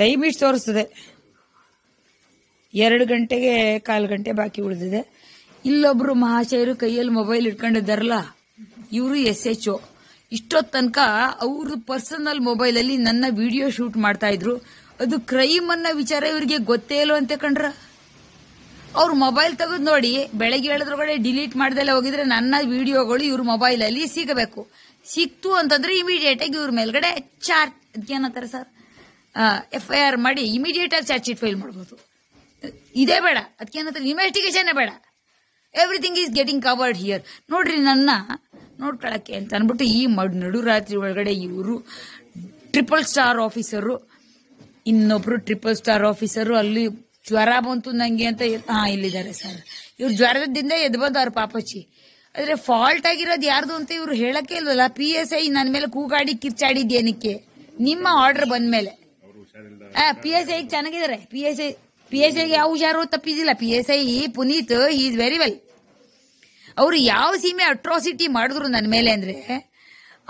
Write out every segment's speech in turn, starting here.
time ಇಷ್ಟು ತೋರಿಸ್ತದೆ ಎರಡು ಗಂಟೆಗೆ ಕಾಲು ಗಂಟೆ ಬಾಕಿ ಉಳಿದಿದೆ ಇಲ್ಲೊಬ್ರು ಮಹಾಶಯರು ಕೈಯಲ್ಲಿ ಮೊಬೈಲ್ ಇಟ್ಕೊಂಡಿದ್ದಾರಲ್ಲ ಇವರು ಎಸ್ ಎಚ್ ಒ ಇಷ್ಟೊತ್ತು ತನಕ ಅವ್ರ ಪರ್ಸನಲ್ ಮೊಬೈಲ್ ಅಲ್ಲಿ ನನ್ನ ವಿಡಿಯೋ ಶೂಟ್ ಮಾಡ್ತಾ ಇದ್ರು ಅದು ಕ್ರೈಮ್ ಅನ್ನೋ ವಿಚಾರ ಇವರಿಗೆ ಗೊತ್ತೇ ಇಲ್ಲ ಅಂತ ಕಂಡ್ರ ಅವ್ರ ಮೊಬೈಲ್ ತೆಗೆದು ನೋಡಿ ಬೆಳಗ್ಗೆ ಹೇಳಿದ್ರೊಳಗಡೆ ಡಿಲೀಟ್ ಮಾಡ್ದೆಲ್ಲ ಹೋಗಿದ್ರೆ ನನ್ನ ವಿಡಿಯೋಗಳು ಇವ್ರ ಅಲ್ಲಿ ಸಿಗಬೇಕು ಸಿಕ್ತು ಅಂತಂದ್ರೆ ಇಮಿಡಿಯೇಟ್ ಆಗಿ ಇವ್ರ ಮೇಲ್ಗಡೆ ಚಾರ್ಜ್ ಏನಂತಾರೆ ಸರ್ ಎಫ್ ಐ ಆರ್ ಮಾಡಿ ಇಮಿಡಿಯೇಟ್ ಆಗಿ ಚಾರ್ಜ್ ಶೀಟ್ ಫೈಲ್ ಮಾಡ್ಬೋದು ಇದೇ ಬೇಡ ಅದಕ್ಕೆ ಏನಂತ ಇನ್ವೆಸ್ಟಿಗೇಷನ್ ಬೇಡ everything is getting covered here ನೋಡ್ರಿ ನನ್ನ ನೋಡ್ಕೊಳಕ್ಕೆ ಅಂತ ಅಂದ್ಬಿಟ್ಟು ಈ ಮಡ್ ನಡು ರಾತ್ರಿ ಒಳಗಡೆ ಇವರು ಟ್ರಿಪಲ್ ಸ್ಟಾರ್ ಆಫೀಸರು ಇನ್ನೊಬ್ರು ಟ್ರಿಪಲ್ ಸ್ಟಾರ್ ಆಫೀಸರು ಅಲ್ಲಿ ಜ್ವರ ಬಂತು ನಂಗೆ ಅಂತ ಹಾ ಇಲ್ಲಿದ್ದಾರೆ ಸರ್ ಇವ್ರು ಜ್ವರದಿಂದ ಎದ್ದು ಅವ್ರ ಪಾಪಚ್ಚಿ ಆದರೆ ಫಾಲ್ಟ್ ಆಗಿರೋದು ಯಾರ್ದು ಅಂತ ಇವ್ರು ಹೇಳಕ್ಕೆ ಇಲ್ವಲ್ಲ ಪಿ ಎಸ್ ಐ ನನ್ನ ಮೇಲೆ ಕೂಗಾಡಿ ಕಿರ್ಚಾಡಿದ್ದೇನಕ್ಕೆ ನಿಮ್ಮ ಆರ್ಡರ್ ಬಂದ ಮೇಲೆ ಪಿ ಎಸ್ ಐ ಚೆನ್ನಾಗಿದ್ದಾರೆ P S I P S ಐಗೆ ಯಾವ ಹುಷಾರು ತಪ್ಪಿದಿಲ್ಲ P S I Puneeth is very well ಅವರು ಯಾವ ಸೀಮೆ ಅಟ್ರಾಸಿಟಿ ಮಾಡಿದ್ರು ನನ್ನ ಮೇಲೆ ಅಂದ್ರೆ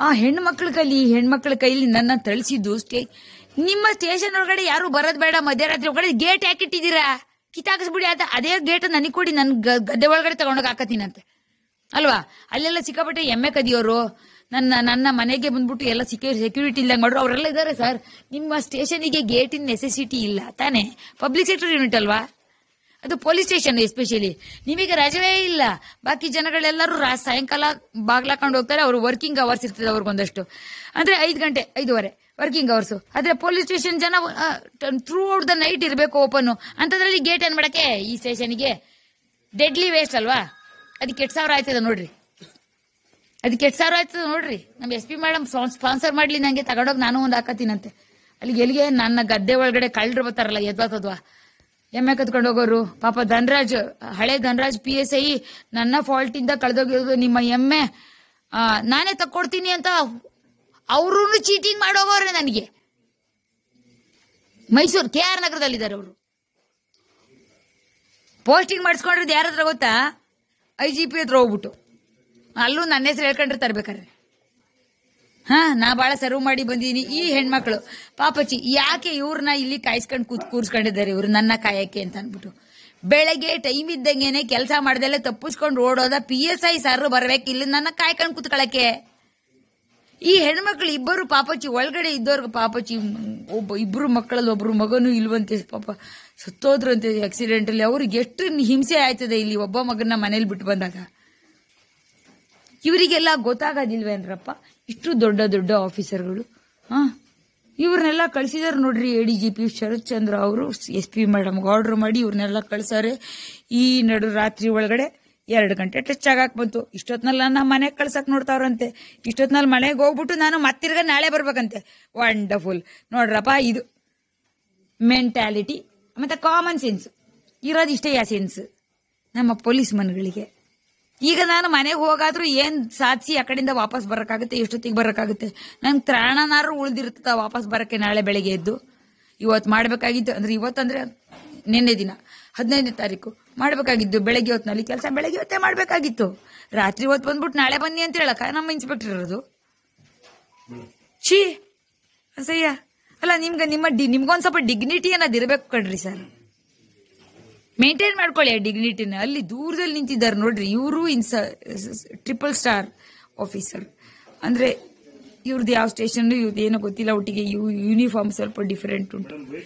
ಆ ಹೆಣ್ಮಕ್ಳ ಕೈಲಿ ಹೆಣ್ಮಕ್ಳ ಕೈಲಿ ನನ್ನ ತಳಿಸಿದ್ದು ಸ್ಟೇ ನಿಮ್ಮ ಸ್ಟೇಷನ್ ಒಳಗಡೆ ಯಾರು ಬರೋದು ಬೇಡ ಮಧ್ಯರಾತ್ರಿ ಒಳಗಡೆ ಗೇಟ್ ಇಟ್ಟಿದ್ದೀರಾ ಕಿತ್ತಾಕಿಸ್ಬಿಡಿ ಆತ ಅದೇ ಗೇಟ್ ನನಗೆ ಕೊಡಿ ನನ್ನ ಗದ್ದೆ ಒಳಗಡೆ ತಗೊಂಡೋಗಿ ಹಾಕತ್ತೀನಂತೆ ಅಲ್ವಾ ಅಲ್ಲೆಲ್ಲ ಸಿಕ್ಕಾಪಟ್ಟೆ ಎಮ್ಮೆ ಕದಿಯೋರು ನನ್ನ ನನ್ನ ಮನೆಗೆ ಬಂದ್ಬಿಟ್ಟು ಎಲ್ಲ ಸೆಕ್ಯೂರಿ ಸೆಕ್ಯೂರಿಟಿ ಇಲ್ಲ ಮಾಡ್ರು ಅವರೆಲ್ಲ ಇದ್ದಾರೆ ಸರ್ ನಿಮ್ಮ ಸ್ಟೇಷನಿಗೆ ಗೇಟಿನ ನೆಸೆಸಿಟಿ ಇಲ್ಲ ತಾನೇ ಪಬ್ಲಿಕ್ ಸೆಕ್ಟರ್ ಯೂನಿಟ್ ಅಲ್ವಾ ಅದು ಪೊಲೀಸ್ ಸ್ಟೇಷನ್ ಎಸ್ಪೆಷಲಿ ನಿಮಗೆ ರಜವೇ ಇಲ್ಲ ಬಾಕಿ ಜನಗಳೆಲ್ಲರೂ ರಾ ಸಾಯಂಕಾಲ ಬಾಗ್ಲಾಕೊಂಡು ಹೋಗ್ತಾರೆ ಅವರು ವರ್ಕಿಂಗ್ ಅವರ್ಸ್ ಇರ್ತದೆ ಅವ್ರಿಗೊಂದಷ್ಟು ಅಂದ್ರೆ ಐದು ಗಂಟೆ ಐದುವರೆ ವರ್ಕಿಂಗ್ ಅವರ್ಸು ಆದರೆ ಪೊಲೀಸ್ ಸ್ಟೇಷನ್ ಜನ ಥ್ರೂ ಔಟ್ ದ ನೈಟ್ ಇರಬೇಕು ಓಪನ್ ಅಂತದ್ರಲ್ಲಿ ಗೇಟ್ ಏನು ಮಾಡಕ್ಕೆ ಈ ಸ್ಟೇಷನ್ಗೆ ಡೆಡ್ಲಿ ವೇಸ್ಟ್ ಅಲ್ವಾ ಅದಕ್ಕೆ ಎಟ್ ಸಾವಿರ ಆಯ್ತದ ನೋಡ್ರಿ ಅದಕ್ಕೆ ಕೆಟ್ಟ ಸಾವಿರ ಆಯ್ತದ ನೋಡ್ರಿ ನಮ್ಮ ಎಸ್ ಪಿ ಮೇಡಮ್ ಸ್ಪಾನ್ಸರ್ ಮಾಡ್ಲಿ ನಂಗೆ ತಗೊಂಡೋಗಿ ನಾನು ಒಂದು ಹಾಕತ್ತೀನಂತೆ ಅಲ್ಲಿಗೆ ಎಲ್ಲಿಗೆ ನನ್ನ ಗದ್ದೆ ಒಳಗಡೆ ಕಳ್ಳರು ಬರ್ತಾರಲ್ಲ ಎದ್ವಾತದ್ವಾ ಎಮ್ಮೆ ಕತ್ಕೊಂಡು ಹೋಗೋರು ಪಾಪ ಧನರಾಜ್ ಹಳೆ ಧನರಾಜ್ ಪಿ ಎಸ್ ಐ ನನ್ನ ಫಾಲ್ಟಿಂದ ಕಳೆದೋಗಿರೋದು ನಿಮ್ಮ ಎಮ್ಮೆ ನಾನೇ ತಕ್ಕೊಡ್ತೀನಿ ಅಂತ ಅವರು ಚೀಟಿಂಗ್ ಮಾಡೋಗೋರೆ ನನಗೆ ಮೈಸೂರು ಕೆ ಆರ್ ನಗರದಲ್ಲಿದ್ದಾರೆ ಅವರು ಪೋಸ್ಟಿಂಗ್ ಮಾಡಿಸ್ಕೊಂಡಿರೋದು ಯಾರತ್ರ ಗೊತ್ತಾ ಐ ಜಿ ಪಿ ಹತ್ರ ಹೋಗ್ಬಿಟ್ಟು ಅಲ್ಲೂ ನನ್ನ ಹೆಸರು ಹೇಳ್ಕೊಂಡಿರ್ತಾರೆ ಬೇಕಾದ್ರೆ ಹಾ ನಾ ಬಾಳ ಸರ್ವ್ ಮಾಡಿ ಬಂದಿನಿ ಈ ಹೆಣ್ಮಕ್ಳು ಪಾಪಚ್ಚಿ ಯಾಕೆ ಇವ್ರನ್ನ ಇಲ್ಲಿ ಕಾಯಿಸ್ಕೊಂಡು ಕೂತ್ ಕೂರ್ಸ್ಕೊಂಡಿದ್ದಾರೆ ಇವ್ರು ನನ್ನ ಕಾಯಕ್ಕೆ ಅಂತ ಅನ್ಬಿಟ್ಟು ಬೆಳಗ್ಗೆ ಟೈಮ್ ಇದ್ದಂಗೆನೆ ಕೆಲಸ ಮಾಡ್ದೆಲ್ಲ ತಪ್ಪಿಸ್ಕೊಂಡು ಓಡೋದ ಪಿ ಎಸ್ ಐ ಸರ್ ಬರ್ಬೇಕು ಇಲ್ಲಿ ನನ್ನ ಕಾಯ್ಕೊಂಡು ಕೂತ್ಕೊಳಕ್ಕೆ ಈ ಹೆಣ್ಮಕ್ಳು ಇಬ್ಬರು ಪಾಪಚ್ಚಿ ಒಳಗಡೆ ಇದ್ದವ್ರಿಗೆ ಪಾಪಚ್ಚಿ ಒಬ್ಬ ಇಬ್ಬರು ಮಕ್ಕಳಲ್ಲಿ ಒಬ್ಬರು ಮಗನೂ ಇಲ್ವಂತೆ ಪಾಪ ಸತ್ತೋದ್ರು ಆಕ್ಸಿಡೆಂಟ್ ಅಲ್ಲಿ ಅವ್ರಿಗೆ ಎಷ್ಟು ಹಿಂಸೆ ಆಯ್ತದೆ ಇಲ್ಲಿ ಒಬ್ಬ ಮಗನ ಮನೇಲಿ ಬಿಟ್ಟು ಬಂದಾಗ ಇವರಿಗೆಲ್ಲ ಗೊತ್ತಾಗೋದಿಲ್ವೇನ್ರಪ್ಪ ಇಷ್ಟು ದೊಡ್ಡ ದೊಡ್ಡ ಆಫೀಸರ್ಗಳು ಹಾಂ ಇವ್ರನ್ನೆಲ್ಲ ಕಳಿಸಿದಾರೆ ನೋಡ್ರಿ A D G P Sharath Chandra ಅವರು ಎಸ್ ಪಿ ಮೇಡಮ್ಗೆ ಆರ್ಡರ್ ಮಾಡಿ ಇವ್ರನ್ನೆಲ್ಲ ಕಳ್ಸಾರೆ ಈ ನಡು ರಾತ್ರಿ ಒಳಗಡೆ ಎರಡು ಗಂಟೆ ಟಚ್ ಆಗಾಕ್ ಬಂತು ಇಷ್ಟೊತ್ನಲ್ಲಿ ನನ್ನ ಮನೆಗೆ ಕಳ್ಸಕ್ಕೆ ನೋಡ್ತಾವ್ರಂತೆ ಇಷ್ಟೊತ್ನಲ್ಲಿ ಮನೆಗೆ ಹೋಗ್ಬಿಟ್ಟು ನಾನು ಮತ್ತಿರ್ಗ ನಾಳೆ ಬರ್ಬೇಕಂತೆ ವಂಡರ್ಫುಲ್ ನೋಡ್ರಪ್ಪ ಇದು ಮೆಂಟಾಲಿಟಿ ಮತ್ತು ಕಾಮನ್ ಸೆನ್ಸ್ ಇರೋದು ಇಷ್ಟೇ ಆ ಸೆನ್ಸ್ ನಮ್ಮ ಪೊಲೀಸ್ ಮನ್ಗಳಿಗೆ ಈಗ ನಾನು ಮನೆಗೆ ಹೋಗಾದ್ರೂ ಏನು ಸಾಧಿಸಿ ಆ ಕಡೆಯಿಂದ ವಾಪಸ್ ಬರಕಾಗುತ್ತೆ ಎಷ್ಟೊತ್ತಿಗೆ ಬರಕಾಗುತ್ತೆ ನಂಗೆ ತ್ರಾಣನಾರು ಉಳಿದಿರ್ತದ ವಾಪಸ್ ಬರಕ್ಕೆ ನಾಳೆ ಬೆಳಗ್ಗೆ ಎದ್ದು ಇವತ್ತು ಮಾಡಬೇಕಾಗಿದ್ದು ಅಂದ್ರೆ ಇವತ್ತಂದ್ರೆ ನಿನ್ನೆ ದಿನ ಹದಿನೈದನೇ ತಾರೀಕು ಮಾಡಬೇಕಾಗಿದ್ದು ಬೆಳಗ್ಗೆ ನಲ್ಲಿ ಕೆಲಸ ಬೆಳಗ್ಗೆ ಹೊತ್ತೇ ಮಾಡಬೇಕಾಗಿತ್ತು ರಾತ್ರಿ ಹೊತ್ತು ಬಂದ್ಬಿಟ್ಟು ನಾಳೆ ಬನ್ನಿ ಅಂತ ಹೇಳಕ್ಕ ನಮ್ಮ ಇನ್ಸ್ಪೆಕ್ಟರ್ ಇರೋದು ಛೀ ಅಸಯ್ಯ ಅಲ್ಲ ನಿಮ್ಗೆ ನಿಮ್ಮ ಡಿ ನಿಮ್ಗೊಂದು ಸ್ವಲ್ಪ ಡಿಗ್ನಿಟಿ ಅನ್ನೋದು ಕಣ್ರಿ ಸರ್ ಮೇಂಟೈನ್ ಮಾಡ್ಕೊಳ್ಳಿ ಆ ಡಿಗ್ನಿಟಿನ ಅಲ್ಲಿ ದೂರದಲ್ಲಿ ನಿಂತಿದ್ದಾರೆ ನೋಡ್ರಿ ಇವರು ಇನ್ಸ ಟ್ರಿಪಲ್ ಸ್ಟಾರ್ ಆಫೀಸರ್ ಅಂದ್ರೆ ಇವ್ರದ್ದು ಯಾವ ಸ್ಟೇಷನ್ ಇವ್ರದ್ದು ಏನೋ ಗೊತ್ತಿಲ್ಲ ಒಟ್ಟಿಗೆ ಯೂನಿಫಾರ್ಮ್ ಸ್ವಲ್ಪ ಡಿಫರೆಂಟ್ ಉಂಟು